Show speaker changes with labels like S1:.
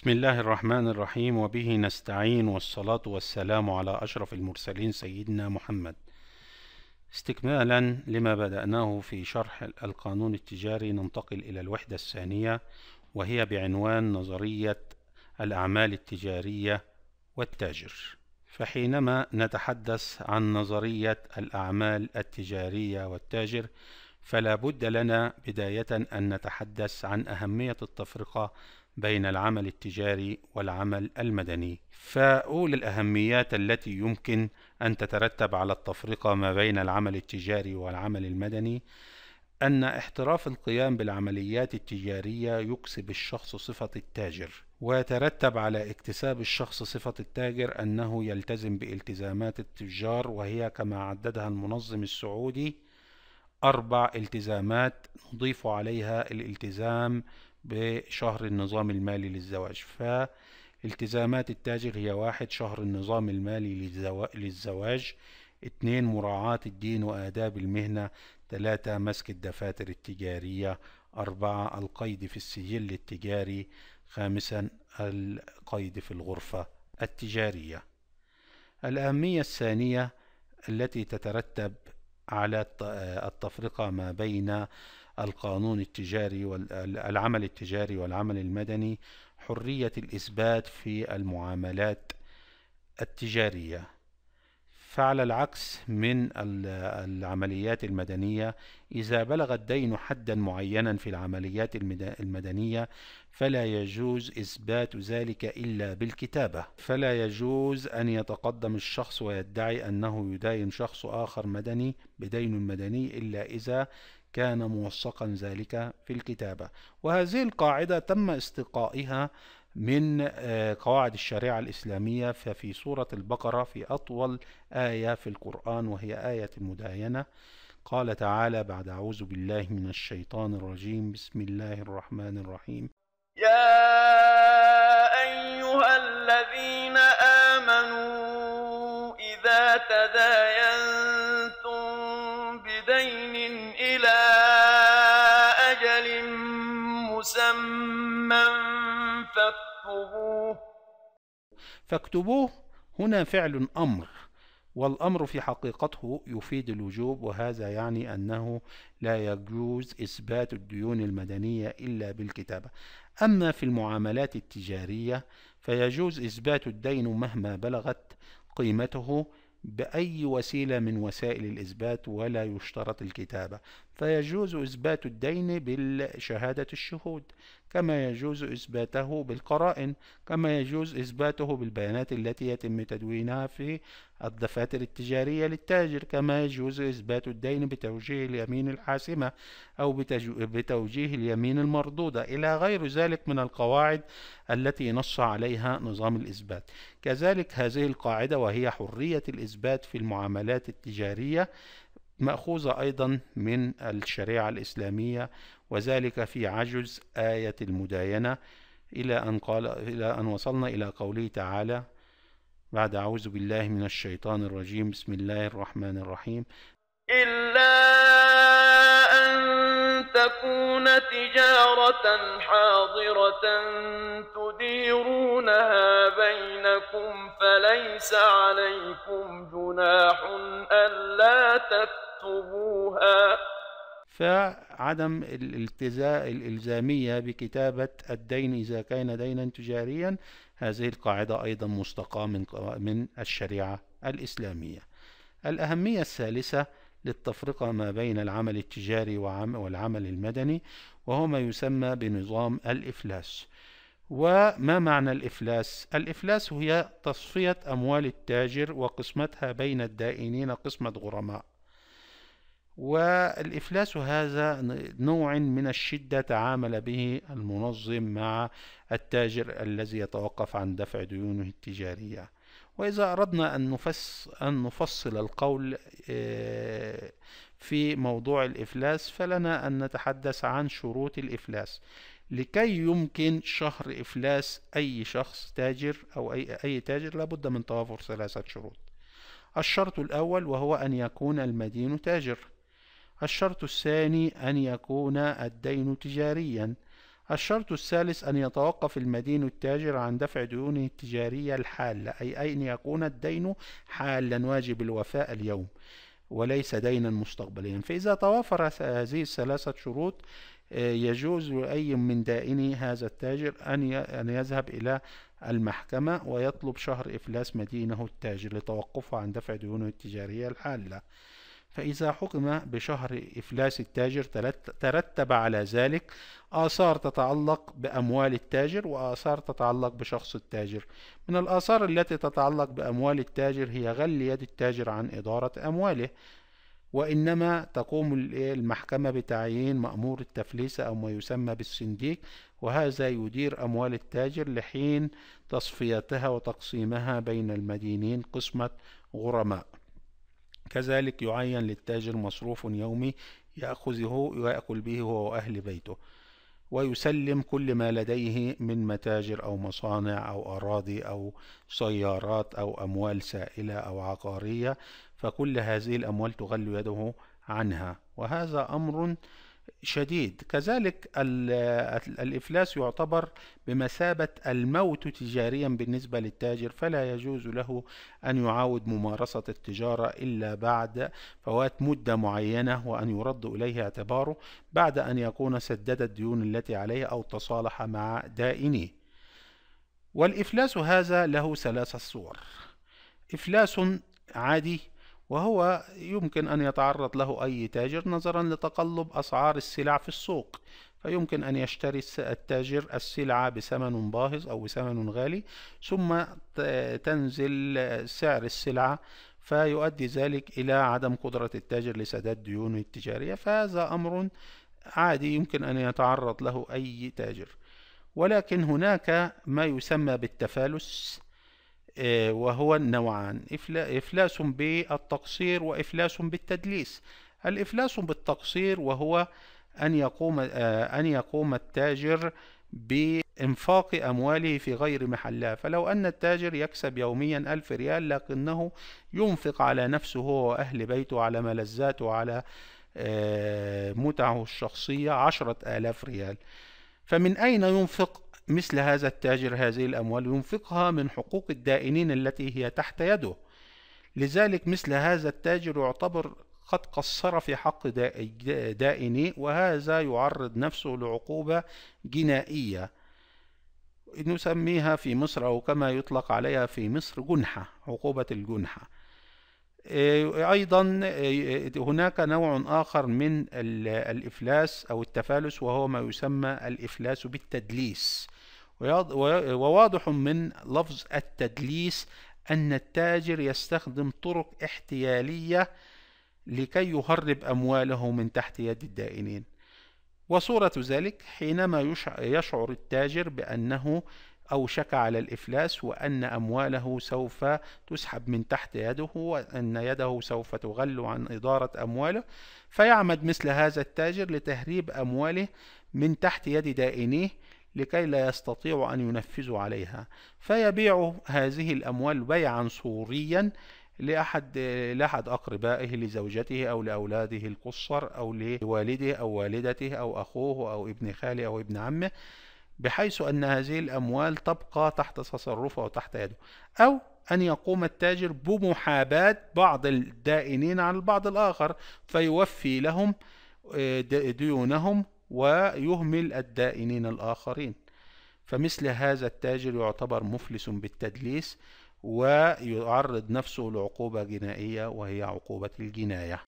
S1: بسم الله الرحمن الرحيم وبه نستعين والصلاة والسلام على أشرف المرسلين سيدنا محمد استكمالا لما بدأناه في شرح القانون التجاري ننتقل إلى الوحدة الثانية وهي بعنوان نظرية الأعمال التجارية والتاجر فحينما نتحدث عن نظرية الأعمال التجارية والتاجر فلا بد لنا بداية أن نتحدث عن أهمية التفرقة بين العمل التجاري والعمل المدني فأول الأهميات التي يمكن أن تترتب على التفرقة ما بين العمل التجاري والعمل المدني أن احتراف القيام بالعمليات التجارية يكسب الشخص صفة التاجر ويترتب على اكتساب الشخص صفة التاجر أنه يلتزم بالتزامات التجار وهي كما عددها المنظم السعودي أربع التزامات نضيف عليها الالتزام بشهر النظام المالي للزواج فالتزامات التاجر هي واحد شهر النظام المالي للزواج اتنين مراعاة الدين وآداب المهنة تلاتة مسك الدفاتر التجارية أربعة القيد في السجل التجاري خامسا القيد في الغرفة التجارية الأهمية الثانية التي تترتب على التفرقة ما بين القانون التجاري والعمل التجاري والعمل المدني حرية الإثبات في المعاملات التجارية فعلى العكس من العمليات المدنية إذا بلغ الدين حدا معينا في العمليات المدنية فلا يجوز إثبات ذلك إلا بالكتابة فلا يجوز أن يتقدم الشخص ويدعي أنه يداين شخص آخر مدني بدين مدني إلا إذا كان موثقا ذلك في الكتابة وهذه القاعدة تم استقائها من آه، قواعد الشريعة الإسلامية ففي سورة البقرة في أطول آية في القرآن وهي آية المداينة قال تعالى بعد أعوذ بالله من الشيطان الرجيم بسم الله الرحمن الرحيم يا أيها الذين آمنوا إذا تداينوا فاكتبوه هنا فعل أمر والأمر في حقيقته يفيد الوجوب وهذا يعني أنه لا يجوز إثبات الديون المدنية إلا بالكتابة أما في المعاملات التجارية فيجوز إثبات الدين مهما بلغت قيمته بأي وسيلة من وسائل الإثبات ولا يشترط الكتابة فيجوز إثبات الدين بالشهادة الشهود كما يجوز إثباته بالقرائن كما يجوز إثباته بالبيانات التي يتم تدوينها في الدفاتر التجارية للتاجر كما يجوز إثبات الدين بتوجيه اليمين الحاسمة أو بتوجيه اليمين المردودة إلى غير ذلك من القواعد التي نص عليها نظام الإثبات كذلك هذه القاعدة وهي حرية الإثبات في المعاملات التجارية مأخوذة أيضا من الشريعة الإسلامية وذلك في عجز آية المداينة إلى أن قال إلى أن وصلنا إلى قوله تعالى بعد أعوذ بالله من الشيطان الرجيم بسم الله الرحمن الرحيم إلا أن تكون تجارة حاضرة تديرونها بينكم فليس عليكم جناح ألا تكونوا فاكتبوها فعدم الالزامية بكتابة الدين إذا كان دينا تجاريا هذه القاعدة أيضا مستقاة من من الشريعة الإسلامية الأهمية الثالثة للتفرقة ما بين العمل التجاري والعمل المدني وهو ما يسمى بنظام الإفلاس وما معنى الإفلاس؟ الإفلاس هي تصفية أموال التاجر وقسمتها بين الدائنين قسمة غرماء والإفلاس هذا نوع من الشدة تعامل به المنظم مع التاجر الذي يتوقف عن دفع ديونه التجارية وإذا أردنا أن, نفس أن نفصل القول آه، في موضوع الإفلاس فلنا أن نتحدث عن شروط الإفلاس لكي يمكن شهر إفلاس أي شخص تاجر أو أي, أي تاجر لابد من توافر ثلاثة شروط الشرط الأول وهو أن يكون المدين تاجر الشرط الثاني أن يكون الدين تجاريًا الشرط الثالث أن يتوقف المدين التاجر عن دفع ديونه التجارية الحالة أي أن يكون الدين حالا واجب الوفاء اليوم وليس دينا مستقبليا فإذا توافر هذه الثلاثة شروط آه، يجوز لأي من دائني هذا التاجر أن يذهب إلى المحكمة ويطلب شهر إفلاس مدينه التاجر لتوقفه عن دفع ديونه التجارية الحالة فإذا حكم بشهر إفلاس التاجر ترتب على ذلك آثار تتعلق بأموال التاجر وآثار تتعلق بشخص التاجر من الآثار التي تتعلق بأموال التاجر هي غل يد التاجر عن إدارة أمواله وإنما تقوم المحكمة بتعيين مأمور التفليس أو ما يسمى بالسنديك وهذا يدير أموال التاجر لحين تصفيتها وتقسيمها بين المدينين قسمة غرماء كذلك يعين للتاجر مصروف يومي يأخذه ويأكل به هو وأهل بيته ويسلم كل ما لديه من متاجر أو مصانع أو أراضي أو سيارات أو أموال سائلة أو عقارية فكل هذه الأموال تغل يده عنها وهذا أمر شديد كذلك الإفلاس يعتبر بمثابة الموت تجاريا بالنسبة للتاجر فلا يجوز له أن يعاود ممارسة التجارة إلا بعد فوات مدة معينة وأن يرد إليه اعتباره بعد أن يكون سدد الديون التي عليه أو تصالح مع دائنيه والإفلاس هذا له ثلاثة صور إفلاس عادي وهو يمكن أن يتعرض له أي تاجر نظرا لتقلب أسعار السلع في السوق فيمكن أن يشتري التاجر السلعة بثمن باهظ أو بثمن غالي ثم تنزل سعر السلعة فيؤدي ذلك إلى عدم قدرة التاجر لسداد ديونه التجارية فهذا أمر عادي يمكن أن يتعرض له أي تاجر ولكن هناك ما يسمى بالتفالس آه، وهو النوعان إفلاس بالتقصير وإفلاس بالتدليس الإفلاس بالتقصير وهو أن يقوم آه، أن يقوم التاجر بإنفاق أمواله في غير محلها فلو أن التاجر يكسب يوميا ألف ريال لكنه ينفق على نفسه هو وأهل بيته على ملذاته وعلى آه، متعه الشخصية عشرة آلاف ريال فمن أين ينفق مثل هذا التاجر هذه الأموال ينفقها من حقوق الدائنين التي هي تحت يده لذلك مثل هذا التاجر يعتبر قد قصر في حق دائني وهذا يعرض نفسه لعقوبة جنائية نسميها في مصر أو كما يطلق عليها في مصر جنحة عقوبة الجنحة إيه، أيضا إيه، هناك نوع آخر من الإفلاس أو التفالس وهو ما يسمى الإفلاس بالتدليس وواضح من لفظ التدليس أن التاجر يستخدم طرق احتيالية لكي يهرب أمواله من تحت يد الدائنين وصورة ذلك حينما يشعر التاجر بأنه أوشك على الإفلاس وأن أمواله سوف تسحب من تحت يده وأن يده سوف تغل عن إدارة أمواله فيعمد مثل هذا التاجر لتهريب أمواله من تحت يد دائنيه لكي لا يستطيعوا أن ينفذوا عليها فيبيع هذه الأموال بيعا صوريا لأحد, لأحد أقربائه لزوجته أو لأولاده القصر أو لوالده أو والدته أو أخوه أو ابن خاله أو ابن عمه بحيث أن هذه الأموال تبقى تحت تصرفه أو تحت يده أو أن يقوم التاجر بمحاباة بعض الدائنين عن البعض الآخر فيوفي لهم آه، ديونهم ويهمل الدائنين الآخرين فمثل هذا التاجر يعتبر مفلس بالتدليس ويعرض نفسه لعقوبة جنائية وهي عقوبة الجناية